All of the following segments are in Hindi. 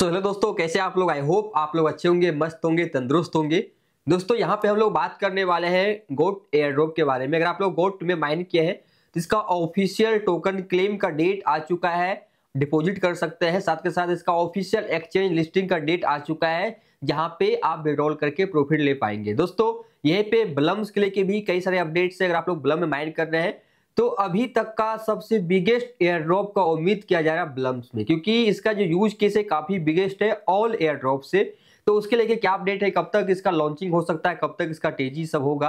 सो हेलो दोस्तों कैसे आप लोग आई होप आप लोग अच्छे होंगे मस्त होंगे तंदुरुस्त होंगे दोस्तों यहाँ पे हम लोग बात करने वाले हैं गोट एयर ड्रॉप के बारे में अगर आप लोग गोट में माइन किए हैं तो इसका ऑफिशियल टोकन क्लेम का डेट आ चुका है डिपॉजिट कर सकते हैं साथ के साथ इसका ऑफिशियल एक्सचेंज लिस्टिंग का डेट आ चुका है जहाँ पे आप विड्रॉल करके प्रॉफिट ले पाएंगे दोस्तों यहीं पे ब्लम्स के लेके भी कई सारे अपडेट्स हैं अगर आप लोग ब्लम में माइन कर रहे हैं तो अभी तक का सबसे बिगेस्ट एयर ड्रॉप का उम्मीद किया जा रहा है ब्लम्स में क्योंकि इसका जो यूज केस है काफी बिगेस्ट है ऑल एयर ड्रॉप से तो उसके लेके क्या अपडेट है कब तक इसका लॉन्चिंग हो सकता है कब तक इसका तेजी सब होगा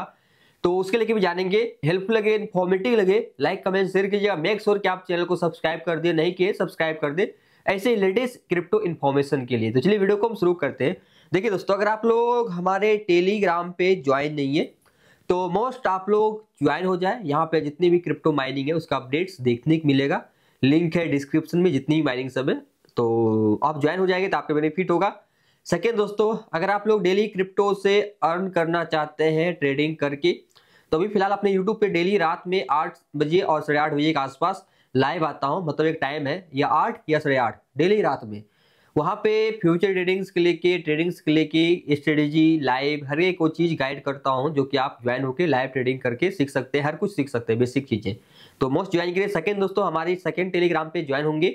तो उसके लेके भी जानेंगे हेल्प लगे इन्फॉर्मेटिव लगे लाइक कमेंट शेयर कीजिएगा मेक श्योर कि आप चैनल को सब्सक्राइब कर दे नहीं किए सब्सक्राइब कर दे ऐसे लेटेस्ट क्रिप्टो इन्फॉर्मेशन के लिए तो चलिए वीडियो को हम शुरू करते हैं देखिए दोस्तों अगर आप लोग हमारे टेलीग्राम पे ज्वाइन नहीं है तो मोस्ट आप लोग ज्वाइन हो जाए यहाँ पे जितनी भी क्रिप्टो माइनिंग है उसका अपडेट्स देखने को मिलेगा लिंक है डिस्क्रिप्शन में जितनी भी माइनिंग सब है तो आप ज्वाइन हो जाएंगे तो आपका बेनिफिट होगा सेकेंड दोस्तों अगर आप लोग डेली क्रिप्टो से अर्न करना चाहते हैं ट्रेडिंग करके तो अभी फिलहाल अपने यूट्यूब पे डेली रात में आठ बजे और साढ़े आठ बजे के आसपास लाइव आता हूँ मतलब एक टाइम है या आठ या साढ़े आठ डेली रात में वहाँ पे फ्यूचर ट्रेडिंग्स के लेके ट्रेडिंग्स के लेके स्ट्रेटेजी लाइव हर एक वो चीज़ गाइड करता हूँ जो कि आप ज्वाइन होकर लाइव ट्रेडिंग करके सीख सकते हैं हर कुछ सीख सकते हैं बेसिक चीज़ें तो मोस्ट ज्वाइन के लिए सेकेंड दोस्तों हमारी सेकेंड टेलीग्राम पे ज्वाइन होंगे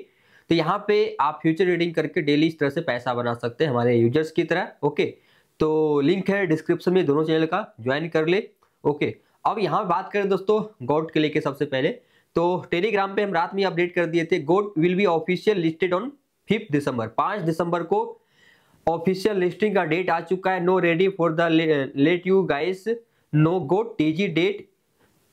तो यहाँ पे आप फ्यूचर ट्रेडिंग करके डेली इस तरह से पैसा बना सकते हैं हमारे यूजर्स की तरह ओके तो लिंक है डिस्क्रिप्शन में दोनों चैनल का ज्वाइन कर ले ओके अब यहाँ बात करें दोस्तों गोट के लेके सबसे पहले तो टेलीग्राम पे हम रात में अपडेट कर दिए थे goat will be official listed on fifth December पांच दिसंबर को ऑफिशियल लिस्टिंग का डेट आ चुका है no ready for the let you guys no go TG date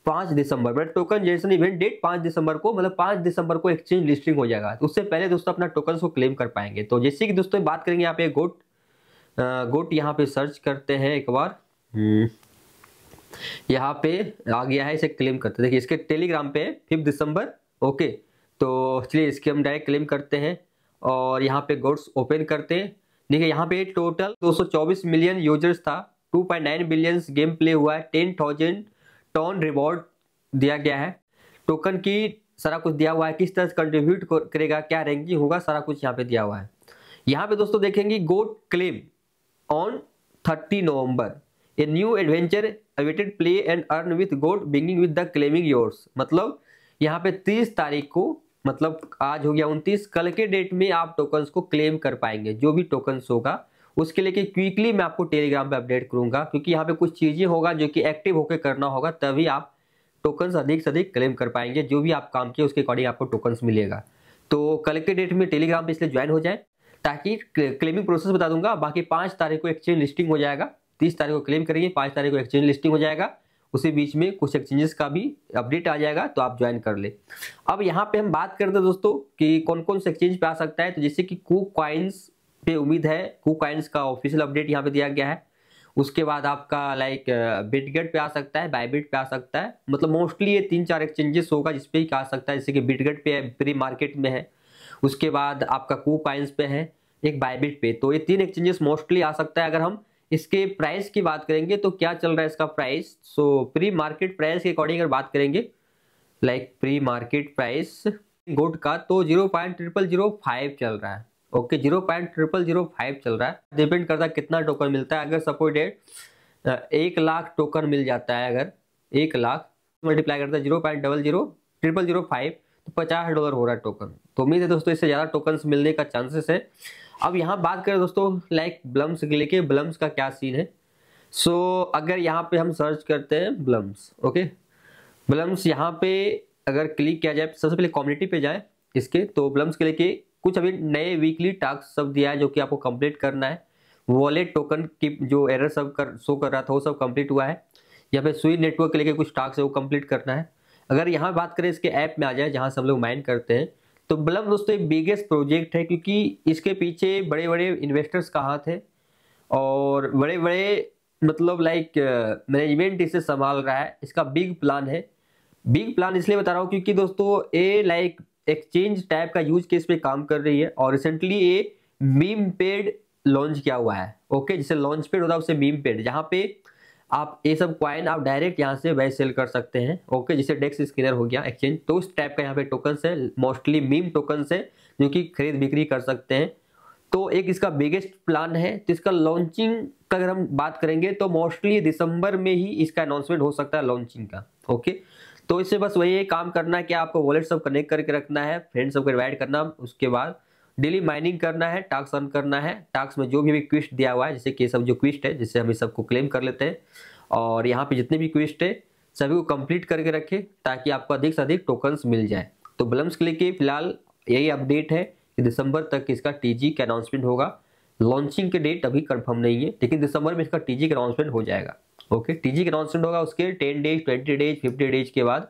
पांच दिसंबर बट टोकन जेसन इवेंट डेट पांच दिसंबर को मतलब पांच दिसंबर को एक्सचेंज लिस्टिंग हो जाएगा उससे पहले दोस्तों अपना टोकन को क्लेम कर पाएंगे तो जैसे कि दोस्तों बात करेंगे यहाँ पे गोट गोट यहाँ पे सर्च करते हैं एक बार हम्म। यहाँ पे आ गया है इसे क्लेम करते देखिए इसके टेलीग्राम पे फिफ्थ दिसंबर ओके तो चलिए इसके हम डायरेक्ट क्लेम करते हैं और यहाँ पे गोड्स ओपन करते देखिए यहाँ पे टोटल 224 मिलियन यूजर्स था 2.9 बिलियन गेम प्ले हुआ है टेन थाउजेंड टॉन रिवॉर्ड दिया गया है टोकन की सारा कुछ दिया हुआ है किस तरह से कंट्रीब्यूट करेगा क्या रैंकिंग होगा सारा कुछ यहाँ पे दिया हुआ है यहाँ पे दोस्तों देखेंगे goat claim on thirty November a new adventure awaited play and earn with goat beginning with the claiming yours मतलब यहाँ पे 30 तारीख को मतलब आज हो गया उनतीस कल के डेट में आप टोकन्स को क्लेम कर पाएंगे जो भी टोकन्स होगा उसके लेके क्विकली मैं आपको टेलीग्राम पे अपडेट करूंगा क्योंकि यहाँ पे कुछ चीज़ें होगा जो कि एक्टिव होकर करना होगा तभी आप टोकन्स अधिक से अधिक क्लेम कर पाएंगे जो भी आप काम किए उसके अकॉर्डिंग आपको टोकन्स मिलेगा तो कल के डेट में टेलीग्राम पे इसलिए ज्वाइन हो जाए ताकि क्लेमिंग प्रोसेस बता दूंगा बाकी पाँच तारीख को एक्सचेंज लिस्टिंग हो जाएगा तीस तारीख को क्लेम करेंगे पाँच तारीख को एक्सचेंज लिस्टिंग हो जाएगा उसी बीच में कुछ एक्सचेंजेस का भी अपडेट आ जाएगा तो आप ज्वाइन कर ले अब यहाँ पे हम बात कर हैं दोस्तों कि कौन कौन से एक्सचेंज पे आ सकता है तो जैसे कि कू क्वाइंस पे उम्मीद है कू क्वाइंस का ऑफिशियल अपडेट यहाँ पे दिया गया है उसके बाद आपका लाइक बिटगेट पे आ सकता है बाइबिट पे आ सकता है मतलब मोस्टली ये तीन चार एक्सचेंजेस होगा जिसपे ही आ सकता है जैसे कि बिटगेट पे प्री मार्केट में है उसके बाद आपका कू क्वाइंस पे है एक बायबिट पे तो ये तीन एक्सचेंजेस मोस्टली आ सकता है अगर हम इसके प्राइस की बात करेंगे तो क्या चल रहा है इसका price so pre market price के अकॉर्डिंग अगर बात करेंगे like pre market price good का तो zero point triple zero five चल रहा है okay zero point triple zero five चल रहा है डिपेंड करता है कितना टोकन मिलता है अगर सपोज डेट एक लाख टोकन मिल जाता है अगर एक लाख मल्टीप्लाई करता है zero point double zero triple zero five तो पचास डॉलर हो रहा है टोकन तो उम्मीद है दोस्तों इससे ज़्यादा टोकन मिलने का चांसेस है अब यहाँ बात करें दोस्तों लाइक ब्लम्स के लेके ब्लम्स का क्या सीन है सो so, अगर यहाँ पे हम सर्च करते हैं ब्लम्स ओके ब्लम्स यहाँ पे अगर क्लिक किया जाए सबसे पहले कम्युनिटी पे जाए इसके तो ब्लम्स के लेके कुछ अभी नए वीकली टास्क सब दिया है जो कि आपको कंप्लीट करना है वॉलेट टोकन की जो एरर सब कर शो कर रहा था वो सब कंप्लीट हुआ है यहाँ पे सुई नेटवर्क के लेके कुछ टास्क है वो कम्प्लीट करना है अगर यहाँ बात करें इसके ऐप में आ जाए जहाँ से हम लोग माइन करते हैं तो मतलब दोस्तों एक बिगेस्ट प्रोजेक्ट है क्योंकि इसके पीछे बड़े बड़े इन्वेस्टर्स का हाथ है और बड़े बड़े मतलब लाइक मैनेजमेंट इसे संभाल रहा है इसका बिग प्लान है बिग प्लान इसलिए बता रहा हूँ क्योंकि दोस्तों ये लाइक एक्सचेंज टाइप का यूज केस पे काम कर रही है और रिसेंटली ये मीम पेड लॉन्च किया हुआ है ओके जिसे लॉन्च पेड होता है उसे मीम पेड जहाँ पे आप ये सब क्वाइन आप डायरेक्ट यहाँ से वैसे सेल कर सकते हैं ओके जैसे डेक्स स्किनर हो गया एक्सचेंज तो उस टाइप का यहाँ पे टोकन है मोस्टली मीम टोकन है जो कि खरीद बिक्री कर सकते हैं तो एक इसका बिगेस्ट प्लान है तो इसका लॉन्चिंग का अगर हम बात करेंगे तो मोस्टली दिसंबर में ही इसका अनाउंसमेंट हो सकता है लॉन्चिंग का ओके तो इससे बस वही काम करना है कि आपको वॉलेट सब कनेक्ट करके रखना है फ्रेंड सबको इन्वाइट करना उसके बाद डेली माइनिंग करना है टास्क अर्न करना है टास्क में जो भी हमें क्विस्ट दिया हुआ है जैसे कि सब जो क्विस्ट है जिससे हम इस सबको क्लेम कर लेते हैं और यहाँ पे जितने भी क्विस्ट है सभी को कंप्लीट करके रखें ताकि आपको अधिक से अधिक टोकन्स मिल जाए तो ब्लम्स के लिए फिलहाल यही अपडेट है कि दिसंबर तक इसका टीजी का अनाउंसमेंट होगा लॉन्चिंग के डेट अभी कंफर्म नहीं है लेकिन दिसंबर में इसका टीजी का अनाउंसमेंट हो जाएगा ओके टीजी का अनाउंसमेंट होगा उसके ten days twenty days fifty days के बाद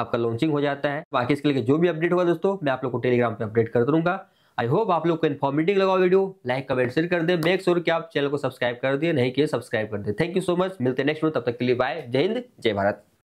आपका लॉन्चिंग हो जाता है बाकी इसके लिए जो भी अपडेट होगा दोस्तों मैं आप लोग को टेलीग्राम पर अपडेट कर दूंगा आई होप आप लोग को इन्फॉर्मेटिव लगा वीडियो लाइक कमेंट शेयर कर दे मेक श्योर कि आप चैनल को सब्सक्राइब कर दिए नहीं किए सब्सक्राइब कर दे थैंक यू सो मच मिलते नेक्स्ट वीडियो तब तक के लिए बाय जय हिंद जय भारत